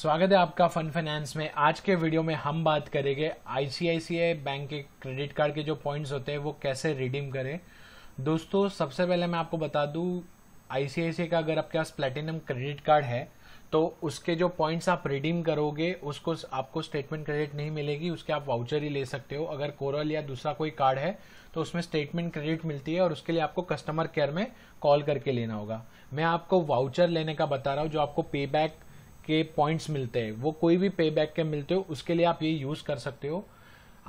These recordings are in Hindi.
स्वागत है आपका फन फाइनेंस में आज के वीडियो में हम बात करेंगे आईसीआईसीआई बैंक के क्रेडिट कार्ड के जो पॉइंट्स होते हैं वो कैसे रिडीम करें दोस्तों सबसे पहले मैं आपको बता दूं आईसीआईसीआई का अगर आपके पास प्लेटिनम क्रेडिट कार्ड है तो उसके जो पॉइंट्स आप रिडीम करोगे उसको आपको स्टेटमेंट क्रेडिट नहीं मिलेगी उसके आप वाउचर ही ले सकते हो अगर कोरल या दूसरा कोई कार्ड है तो उसमें स्टेटमेंट क्रेडिट मिलती है और उसके लिए आपको कस्टमर केयर में कॉल करके लेना होगा मैं आपको वाउचर लेने का बता रहा हूँ जो आपको पे बैक के पॉइंट्स मिलते हैं वो कोई भी पे बैक के मिलते हो उसके लिए आप ये यूज़ कर सकते हो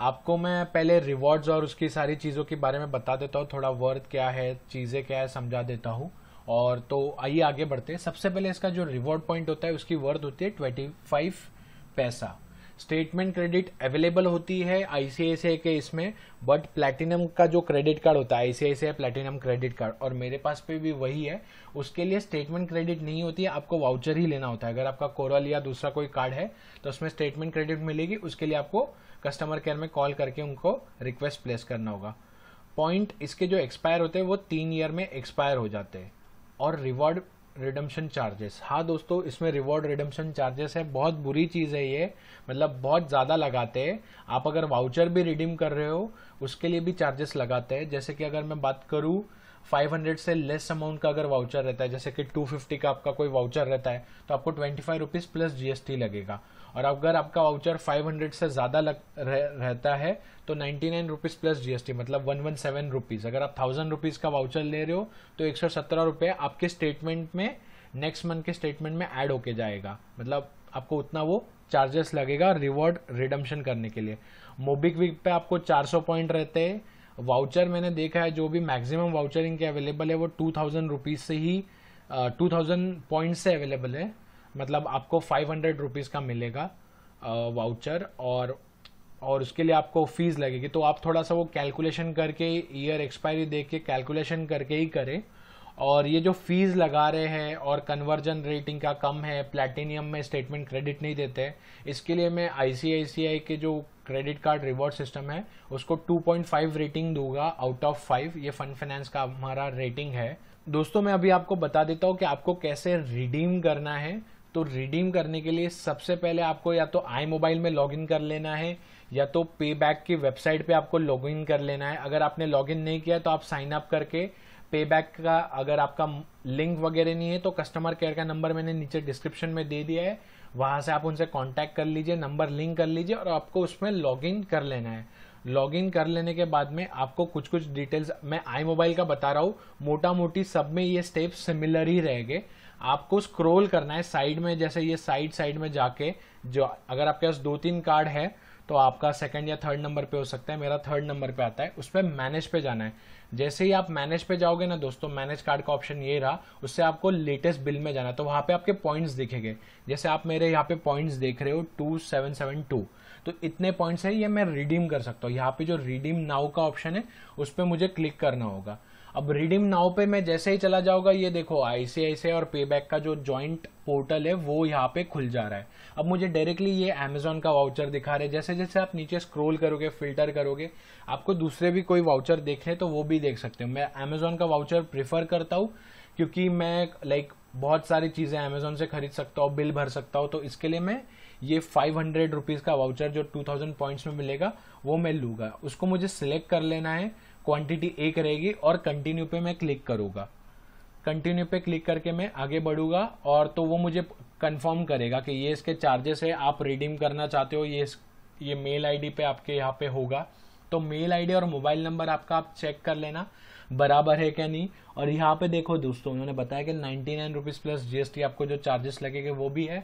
आपको मैं पहले रिवॉर्ड्स और उसकी सारी चीज़ों के बारे में बता देता हूँ थोड़ा वर्थ क्या है चीज़ें क्या है समझा देता हूँ और तो आइए आगे बढ़ते हैं सबसे पहले इसका जो रिवॉर्ड पॉइंट होता है उसकी वर्थ होती है ट्वेंटी फाइव पैसा स्टेटमेंट क्रेडिट अवेलेबल होती है आईसीआईसीआई के इसमें बट प्लेटिनम का जो क्रेडिट कार्ड होता है आईसीआईसीआई प्लेटिनम क्रेडिट कार्ड और मेरे पास पे भी वही है उसके लिए स्टेटमेंट क्रेडिट नहीं होती है आपको वाउचर ही लेना होता है अगर आपका कोरल या दूसरा कोई कार्ड है तो उसमें स्टेटमेंट क्रेडिट मिलेगी उसके लिए आपको कस्टमर केयर में कॉल करके उनको रिक्वेस्ट प्लेस करना होगा पॉइंट इसके जो एक्सपायर होते हैं वो तीन ईयर में एक्सपायर हो जाते हैं और रिवॉर्ड रिडम्शन चार्जेस हाँ दोस्तों इसमें रिवॉर्ड रिडम्शन चार्जेस है बहुत बुरी चीज़ है ये मतलब बहुत ज़्यादा लगाते हैं आप अगर वाउचर भी रिडीम कर रहे हो उसके लिए भी चार्जेस लगाते हैं जैसे कि अगर मैं बात करूँ 500 से लेस अमाउंट का अगर वाउचर रहता है जैसे कि 250 का आपका कोई वाउचर रहता है तो आपको twenty five rupees plus GST लगेगा और अगर आपका वाउचर 500 से ज़्यादा लग रह, रहता है तो ninety nine rupees plus GST मतलब वन वन सेवन रुपीज़ अगर आप थाउजेंड रुपीज़ का वाउचर ले रहे हो तो एक रुपए आपके स्टेटमेंट में नेक्स्ट मंथ के स्टेटमेंट में एड होके जाएगा मतलब आपको उतना वो चार्जेस लगेगा रिवॉर्ड रिडम्शन करने के लिए मोबिक्विक पे आपको 400 पॉइंट रहते हैं वाउचर मैंने देखा है जो भी मैक्सिमम वाउचरिंग के अवेलेबल है वो टू थाउजेंड रुपीज़ से ही टू थाउजेंड पॉइंट से अवेलेबल है मतलब आपको फाइव हंड्रेड रुपीज़ का मिलेगा वाउचर और और उसके लिए आपको फ़ीस लगेगी तो आप थोड़ा सा वो कैलकुलेशन करके ईयर एक्सपायरी देख के कैलकुलेशन करके ही करें और ये जो फीस लगा रहे हैं और कन्वर्जन रेटिंग का कम है प्लेटिनियम में स्टेटमेंट क्रेडिट नहीं देते इसके लिए मैं आई के जो क्रेडिट कार्ड रिवॉर्ड सिस्टम है उसको 2.5 रेटिंग दूंगा आउट ऑफ फाइव ये फन फाइनेंस का हमारा रेटिंग है दोस्तों मैं अभी आपको बता देता हूँ कि आपको कैसे रिडीम करना है तो रिडीम करने के लिए सबसे पहले आपको या तो आई मोबाइल में लॉग कर लेना है या तो पे बैक की वेबसाइट पे आपको लॉग कर लेना है अगर आपने लॉग नहीं किया तो आप साइन अप करके पे बैक का अगर आपका लिंक वगैरह नहीं है तो कस्टमर केयर का नंबर मैंने नीचे डिस्क्रिप्शन में दे दिया है वहाँ से आप उनसे कांटेक्ट कर लीजिए नंबर लिंक कर लीजिए और आपको उसमें लॉगिन कर लेना है लॉगिन कर लेने के बाद में आपको कुछ कुछ डिटेल्स मैं आई मोबाइल का बता रहा हूँ मोटा मोटी सब में ये स्टेप सिमिलर ही रहेंगे आपको स्क्रोल करना है साइड में जैसे ये साइड साइड में जाके जो अगर आपके पास दो तीन कार्ड है तो आपका सेकंड या थर्ड नंबर पे हो सकता है मेरा थर्ड नंबर पे आता है उस पर मैनेज पे जाना है जैसे ही आप मैनेज पे जाओगे ना दोस्तों मैनेज कार्ड का ऑप्शन ये रहा उससे आपको लेटेस्ट बिल में जाना है तो वहाँ पे आपके पॉइंट्स दिखेंगे जैसे आप मेरे यहाँ पे पॉइंट्स देख रहे हो टू सेवन सेवन टू तो इतने पॉइंट्स हैं ये मैं रिडीम कर सकता हूँ यहाँ पे जो रिडीम नाउ का ऑप्शन है उस पर मुझे क्लिक करना होगा अब रिडीम नाव पे मैं जैसे ही चला जाऊंगा ये देखो आईसीआईसीआई और पेबैक का जो ज्वाइंट पोर्टल है वो यहाँ पे खुल जा रहा है अब मुझे डायरेक्टली ये अमेजोन का वाउचर दिखा रहे हैं जैसे जैसे आप नीचे स्क्रोल करोगे फिल्टर करोगे आपको दूसरे भी कोई वाउचर देखने तो वो भी देख सकते हो मैं अमेजोन का वाउचर प्रिफर करता हूँ क्योंकि मैं लाइक बहुत सारी चीज़ें अमेजोन से खरीद सकता हूँ बिल भर सकता हूँ तो इसके लिए मैं ये फाइव हंड्रेड रुपीज़ का वाउचर जो टू थाउजेंड पॉइंट्स में मिलेगा वो मैं लूंगा उसको मुझे सिलेक्ट कर लेना है क्वांटिटी एक रहेगी और कंटिन्यू पे मैं क्लिक करूँगा कंटिन्यू पे क्लिक करके मैं आगे बढ़ूँगा और तो वो मुझे कंफर्म करेगा कि ये इसके चार्जेस है आप रिडीम करना चाहते हो ये ये मेल आईडी पे आपके यहाँ पे होगा तो मेल आईडी और मोबाइल नंबर आपका आप चेक कर लेना बराबर है क्या नहीं और यहाँ पे देखो दोस्तों उन्होंने बताया कि ninety nine rupees plus GST आपको जो चार्जेस लगेगा वो भी है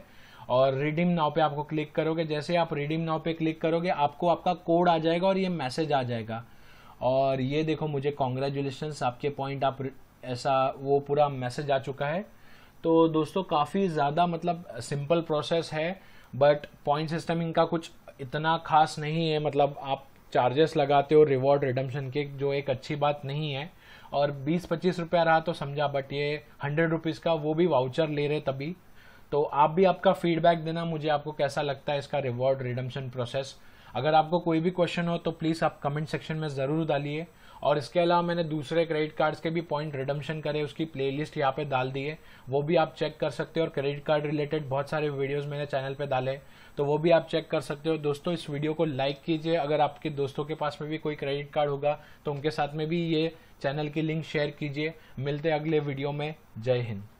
और रिडीम नाव पे आपको क्लिक करोगे जैसे आप रिडीम नाव पे क्लिक करोगे आपको आपका कोड आ जाएगा और ये मैसेज आ जाएगा और ये देखो मुझे कॉन्ग्रेचुलेशन आपके पॉइंट आप ऐसा वो पूरा मैसेज आ चुका है तो दोस्तों काफ़ी ज़्यादा मतलब सिंपल प्रोसेस है बट पॉइंट सिस्टम इनका कुछ इतना खास नहीं है मतलब आप चार्जेस लगाते हो रिवॉर्ड रिडम्शन के जो एक अच्छी बात नहीं है और बीस पच्चीस रुपया रहा तो समझा बट ये हंड्रेड रुपीज़ का वो भी वाउचर ले रहे तभी तो आप भी आपका फीडबैक देना मुझे आपको कैसा लगता है इसका रिवॉर्ड रिडम्शन प्रोसेस अगर आपको कोई भी क्वेश्चन हो तो प्लीज़ आप कमेंट सेक्शन में ज़रूर डालिए और इसके अलावा मैंने दूसरे क्रेडिट कार्ड्स के भी पॉइंट रिडम्शन करे उसकी प्लेलिस्ट यहाँ पे डाल दी है वो भी आप चेक कर सकते हो और क्रेडिट कार्ड रिलेटेड बहुत सारे वीडियोस मैंने चैनल पे डाले तो वो भी आप चेक कर सकते हो दोस्तों इस वीडियो को लाइक कीजिए अगर आपके दोस्तों के पास में भी कोई क्रेडिट कार्ड होगा तो उनके साथ में भी ये चैनल की लिंक शेयर कीजिए मिलते अगले वीडियो में जय हिंद